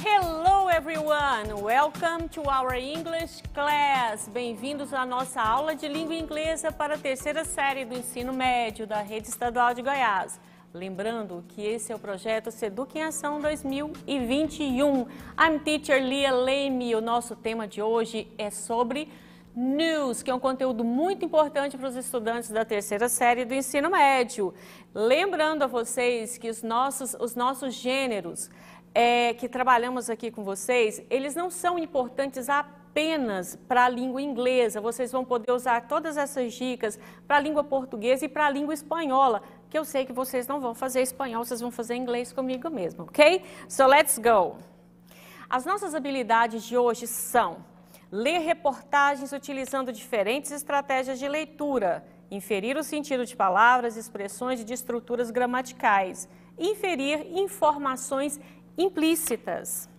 Hello everyone, welcome to our English class. Bem-vindos à nossa aula de língua inglesa para a terceira série do ensino médio da Rede Estadual de Goiás. Lembrando que esse é o projeto Seduc em Ação 2021. I'm teacher Lia Leme. O nosso tema de hoje é sobre News, que é um conteúdo muito importante para os estudantes da terceira série do ensino médio. Lembrando a vocês que os nossos, os nossos gêneros é, que trabalhamos aqui com vocês, eles não são importantes apenas para a língua inglesa. Vocês vão poder usar todas essas dicas para a língua portuguesa e para a língua espanhola, que eu sei que vocês não vão fazer espanhol, vocês vão fazer inglês comigo mesmo, ok? So let's go! As nossas habilidades de hoje são ler reportagens utilizando diferentes estratégias de leitura, inferir o sentido de palavras, expressões e de estruturas gramaticais, inferir informações implícitas.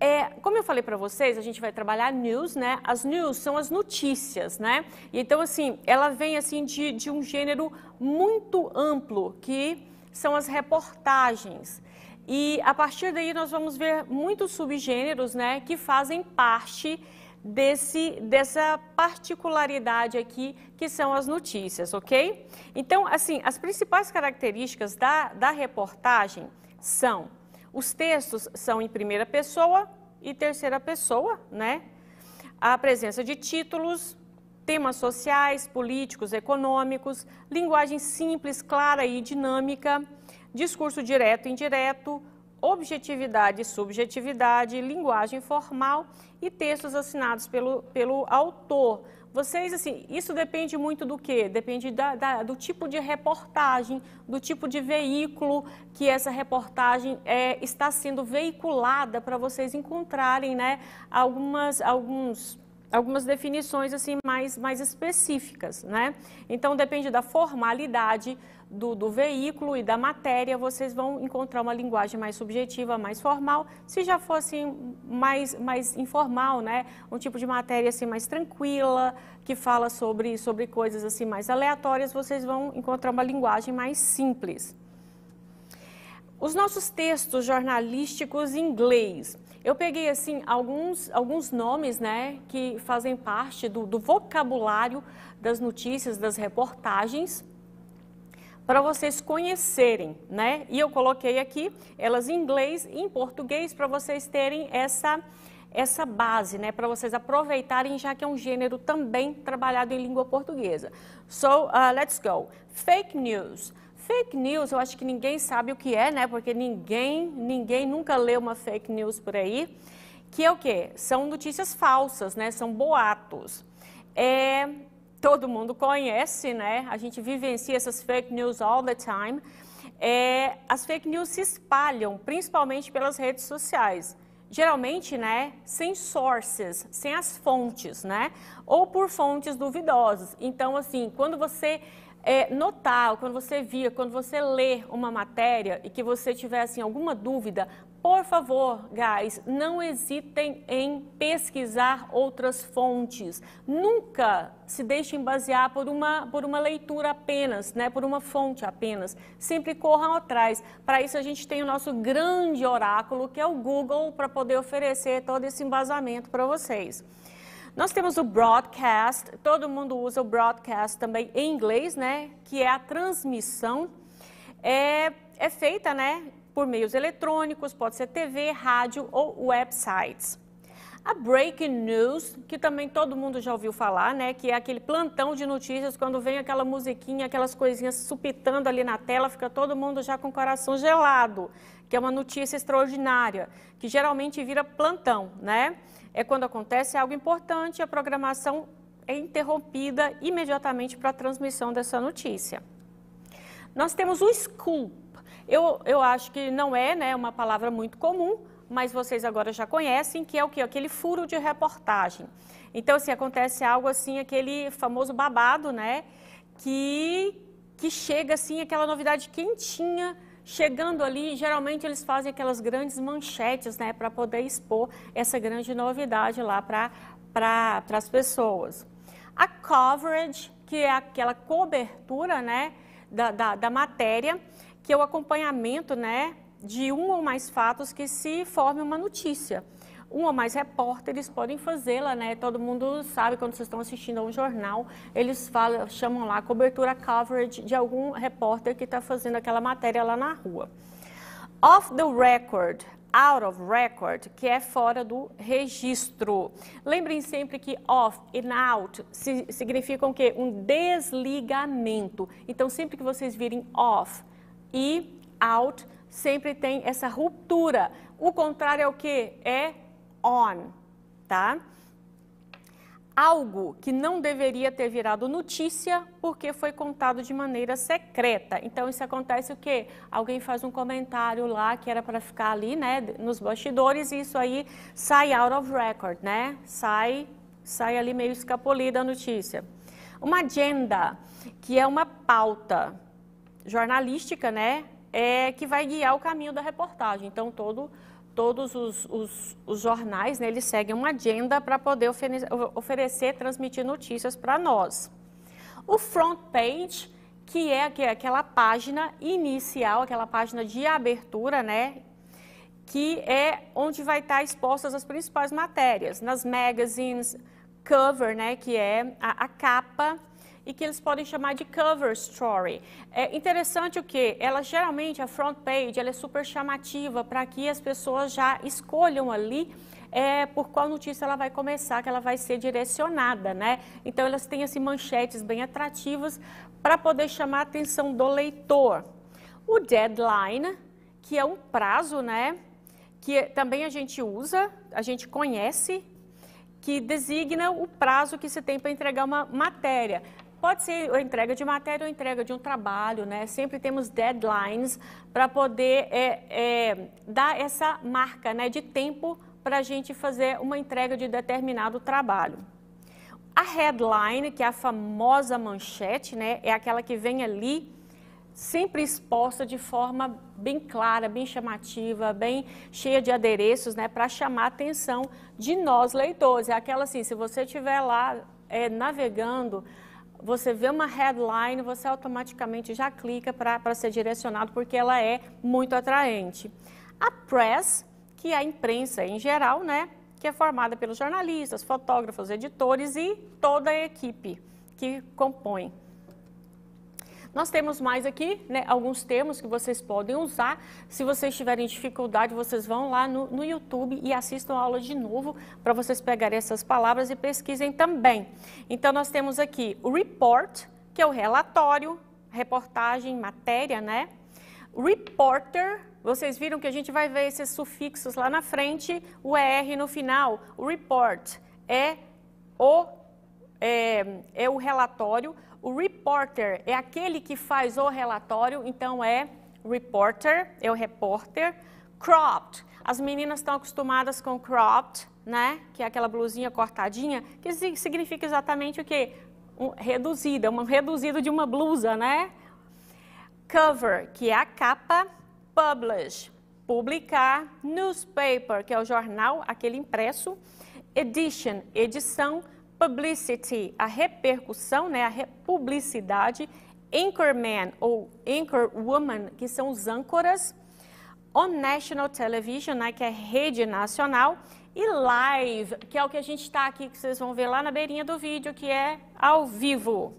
É, como eu falei para vocês, a gente vai trabalhar news, né? As news são as notícias, né? Então, assim, ela vem assim de, de um gênero muito amplo, que são as reportagens. E a partir daí nós vamos ver muitos subgêneros, né, que fazem parte desse dessa particularidade aqui que são as notícias, ok? Então, assim, as principais características da, da reportagem são. Os textos são em primeira pessoa e terceira pessoa, né? A presença de títulos, temas sociais, políticos, econômicos, linguagem simples, clara e dinâmica, discurso direto e indireto, objetividade e subjetividade, linguagem formal e textos assinados pelo, pelo autor vocês, assim, isso depende muito do quê? Depende da, da, do tipo de reportagem, do tipo de veículo que essa reportagem é, está sendo veiculada para vocês encontrarem, né, algumas, alguns algumas definições assim mais, mais específicas, né? Então depende da formalidade do, do veículo e da matéria, vocês vão encontrar uma linguagem mais subjetiva, mais formal. Se já fosse assim, mais, mais informal, né? Um tipo de matéria assim mais tranquila, que fala sobre, sobre coisas assim mais aleatórias, vocês vão encontrar uma linguagem mais simples. Os nossos textos jornalísticos em inglês. Eu peguei assim alguns, alguns nomes né, que fazem parte do, do vocabulário das notícias, das reportagens, para vocês conhecerem, né? E eu coloquei aqui elas em inglês e em português para vocês terem essa essa base, né, para vocês aproveitarem, já que é um gênero também trabalhado em língua portuguesa. So, uh, let's go. Fake news. Fake news, eu acho que ninguém sabe o que é, né? Porque ninguém, ninguém nunca lê uma fake news por aí. Que é o quê? São notícias falsas, né? São boatos. É, todo mundo conhece, né? A gente vivencia essas fake news all the time. É, as fake news se espalham, principalmente pelas redes sociais. Geralmente, né, sem sources, sem as fontes, né? Ou por fontes duvidosas. Então, assim, quando você é, notar, quando você via, quando você lê uma matéria e que você tiver assim, alguma dúvida, por favor, guys, não hesitem em pesquisar outras fontes. Nunca se deixem basear por uma, por uma leitura apenas, né? por uma fonte apenas. Sempre corram atrás. Para isso, a gente tem o nosso grande oráculo, que é o Google, para poder oferecer todo esse embasamento para vocês. Nós temos o broadcast, todo mundo usa o broadcast também em inglês, né? Que é a transmissão. É, é feita, né? Por meios eletrônicos, pode ser TV, rádio ou websites. A breaking news, que também todo mundo já ouviu falar, né? Que é aquele plantão de notícias quando vem aquela musiquinha, aquelas coisinhas supitando ali na tela, fica todo mundo já com o coração gelado, que é uma notícia extraordinária, que geralmente vira plantão, né? É quando acontece algo importante, a programação é interrompida imediatamente para a transmissão dessa notícia. Nós temos o scoop. Eu, eu acho que não é né, uma palavra muito comum, mas vocês agora já conhecem, que é o que? Aquele furo de reportagem. Então, assim, acontece algo assim, aquele famoso babado, né? Que, que chega, assim, aquela novidade quentinha, chegando ali, geralmente eles fazem aquelas grandes manchetes, né? Para poder expor essa grande novidade lá para pra, as pessoas. A coverage, que é aquela cobertura, né? da, da, da matéria, que é o acompanhamento, né? de um ou mais fatos que se forme uma notícia. Um ou mais repórteres podem fazê-la, né? Todo mundo sabe quando vocês estão assistindo a um jornal, eles falam, chamam lá cobertura coverage de algum repórter que está fazendo aquela matéria lá na rua. Off the record, out of record, que é fora do registro. Lembrem sempre que off e out significam que um desligamento. Então, sempre que vocês virem off e out, sempre tem essa ruptura. O contrário é o que? É on, tá? Algo que não deveria ter virado notícia porque foi contado de maneira secreta. Então isso acontece o quê? Alguém faz um comentário lá que era para ficar ali, né, nos bastidores e isso aí sai out of record, né? Sai, sai ali meio escapolida a notícia. Uma agenda, que é uma pauta jornalística, né? é, que vai guiar o caminho da reportagem. Então, todo, todos os, os, os jornais, né, eles seguem uma agenda para poder oferecer, oferecer, transmitir notícias para nós. O front page, que é, que é aquela página inicial, aquela página de abertura, né, que é onde vai estar tá expostas as principais matérias, nas magazines, cover, né, que é a, a capa, e que eles podem chamar de cover story. É interessante o que ela geralmente a front page ela é super chamativa para que as pessoas já escolham ali é, por qual notícia ela vai começar, que ela vai ser direcionada, né? Então elas têm assim manchetes bem atrativas para poder chamar a atenção do leitor. O deadline, que é um prazo, né? Que também a gente usa, a gente conhece, que designa o prazo que se tem para entregar uma matéria. Pode ser a entrega de matéria ou entrega de um trabalho, né? Sempre temos deadlines para poder é, é, dar essa marca né, de tempo para a gente fazer uma entrega de determinado trabalho. A headline, que é a famosa manchete, né, é aquela que vem ali sempre exposta de forma bem clara, bem chamativa, bem cheia de adereços, né, para chamar a atenção de nós leitores. É aquela assim, se você estiver lá é, navegando você vê uma headline, você automaticamente já clica para ser direcionado porque ela é muito atraente. A press, que é a imprensa em geral, né, que é formada pelos jornalistas, fotógrafos, editores e toda a equipe que compõe nós temos mais aqui né, alguns termos que vocês podem usar. Se vocês tiverem dificuldade, vocês vão lá no, no YouTube e assistam a aula de novo para vocês pegarem essas palavras e pesquisem também. Então, nós temos aqui o report, que é o relatório, reportagem, matéria, né? Reporter, vocês viram que a gente vai ver esses sufixos lá na frente, o r no final, o report é o é, é o relatório. O reporter é aquele que faz o relatório, então é reporter, é o repórter. Cropped, as meninas estão acostumadas com cropped, né? Que é aquela blusinha cortadinha, que significa exatamente o quê? Um, reduzida, um reduzido de uma blusa, né? Cover, que é a capa. Publish, publicar. Newspaper, que é o jornal, aquele impresso. Edition, edição publicity, a repercussão, né, a publicidade, anchorman ou anchorwoman, que são os âncoras, on national television, né, que é rede nacional, e live, que é o que a gente está aqui, que vocês vão ver lá na beirinha do vídeo, que é ao vivo.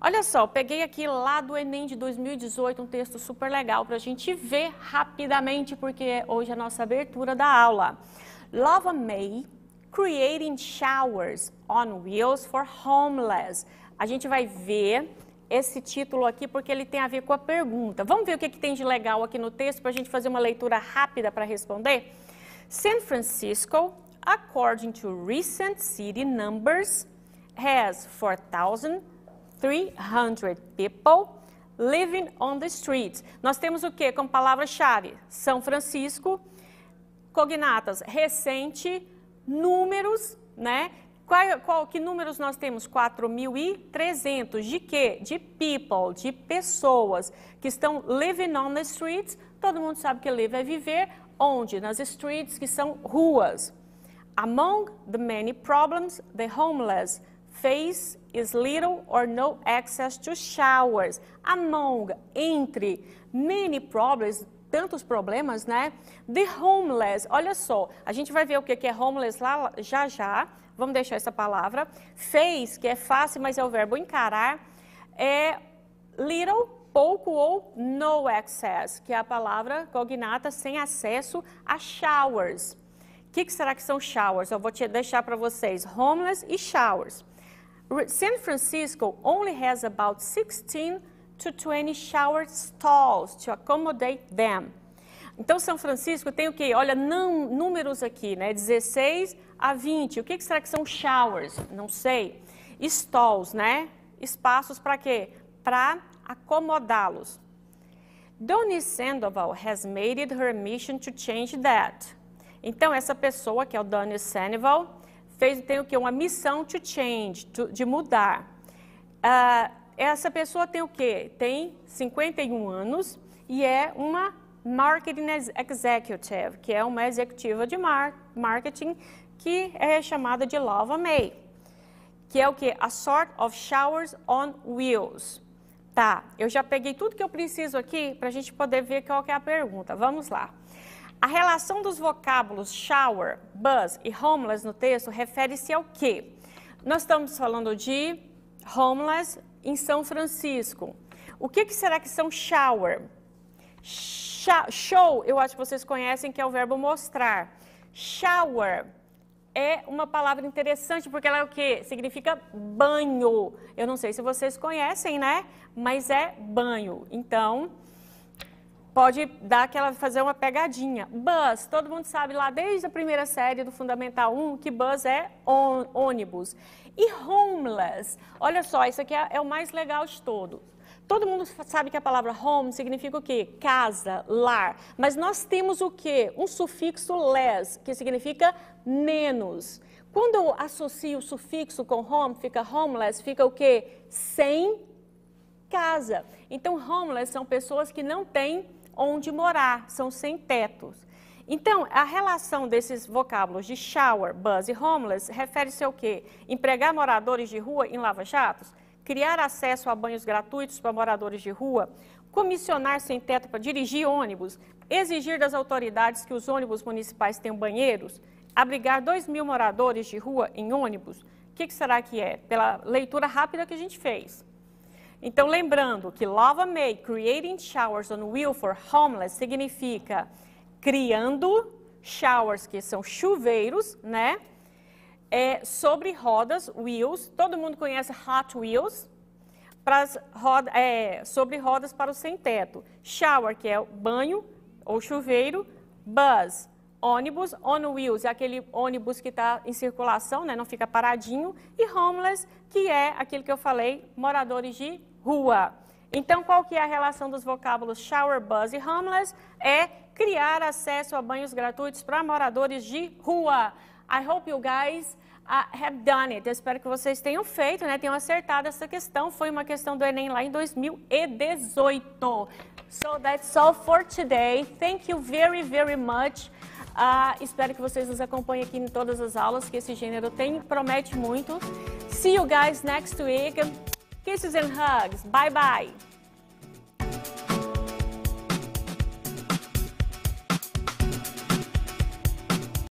Olha só, peguei aqui lá do Enem de 2018 um texto super legal para a gente ver rapidamente, porque hoje é a nossa abertura da aula. Lava May creating showers on wheels for homeless. A gente vai ver esse título aqui porque ele tem a ver com a pergunta. Vamos ver o que, é que tem de legal aqui no texto para a gente fazer uma leitura rápida para responder? San Francisco, according to recent city numbers, has 4,300 people living on the streets. Nós temos o que como palavra-chave? São Francisco, cognatas, recente, números, né? Qual, qual, que números nós temos? 4.300. De quê? De people, de pessoas que estão living on the streets. Todo mundo sabe que live é viver. Onde? Nas streets, que são ruas. Among the many problems, the homeless face is little or no access to showers. Among, entre, many problems, tantos problemas, né? The homeless, olha só, a gente vai ver o que é homeless lá já já, vamos deixar essa palavra. Fez, que é fácil, mas é o verbo encarar, é little, pouco ou no access, que é a palavra cognata sem acesso a showers. O que, que, será que são showers? Eu vou te deixar para vocês, homeless e showers. San Francisco only has about 16 to 20 shower stalls to accommodate them. Então, São Francisco tem o quê? Olha, não, números aqui, né? 16 a 20. O que, que será que são showers? Não sei. Stalls, né? Espaços para quê? Para acomodá-los. Donnie Sandoval has made it her mission to change that. Então, essa pessoa, que é o Donnie Sandoval, fez, tem o quê? Uma missão to change, to, de mudar. Uh, essa pessoa tem o quê? Tem 51 anos e é uma Marketing Executive, que é uma executiva de marketing que é chamada de Laura May, que é o que? A sort of showers on wheels. Tá, eu já peguei tudo que eu preciso aqui para a gente poder ver qual é a pergunta. Vamos lá. A relação dos vocábulos shower, buzz e homeless no texto refere-se ao quê? Nós estamos falando de homeless, em São Francisco. O que, que será que são shower? Show, eu acho que vocês conhecem, que é o verbo mostrar. Shower é uma palavra interessante porque ela é o que? Significa banho. Eu não sei se vocês conhecem, né? Mas é banho. Então, pode dar aquela, fazer uma pegadinha. Bus, todo mundo sabe lá desde a primeira série do Fundamental 1 que bus é ônibus. E homeless, olha só, isso aqui é, é o mais legal de todo. Todo mundo sabe que a palavra home significa o quê? Casa, lar. Mas nós temos o quê? Um sufixo less, que significa menos. Quando eu associo o sufixo com home, fica homeless, fica o quê? Sem casa. Então, homeless são pessoas que não têm onde morar, são sem tetos. Então, a relação desses vocábulos de shower, buzz e homeless refere-se ao quê? Empregar moradores de rua em lava-jatos? Criar acesso a banhos gratuitos para moradores de rua? Comissionar sem teto para dirigir ônibus? Exigir das autoridades que os ônibus municipais tenham banheiros? Abrigar 2 mil moradores de rua em ônibus? O que, que será que é? Pela leitura rápida que a gente fez. Então, lembrando que Lava May Creating Showers on Wheel for Homeless significa criando showers, que são chuveiros, né? É, sobre rodas, wheels. Todo mundo conhece Hot Wheels, roda, é, sobre rodas para o sem-teto. Shower, que é banho ou chuveiro. Buzz, ônibus, on wheels é aquele ônibus que está em circulação, né, não fica paradinho, e homeless, que é aquilo que eu falei, moradores de rua. Então, qual que é a relação dos vocábulos shower, bus e homeless? É criar acesso a banhos gratuitos para moradores de rua. I hope you guys ah, have done it. Eu espero que vocês tenham feito, né? Tenham acertado essa questão. Foi uma questão do Enem lá em 2018. So that's all for today. Thank you very, very much. Ah, espero que vocês nos acompanhem aqui em todas as aulas que esse gênero tem, promete muito. See you guys next week. Kisses and hugs. Bye bye.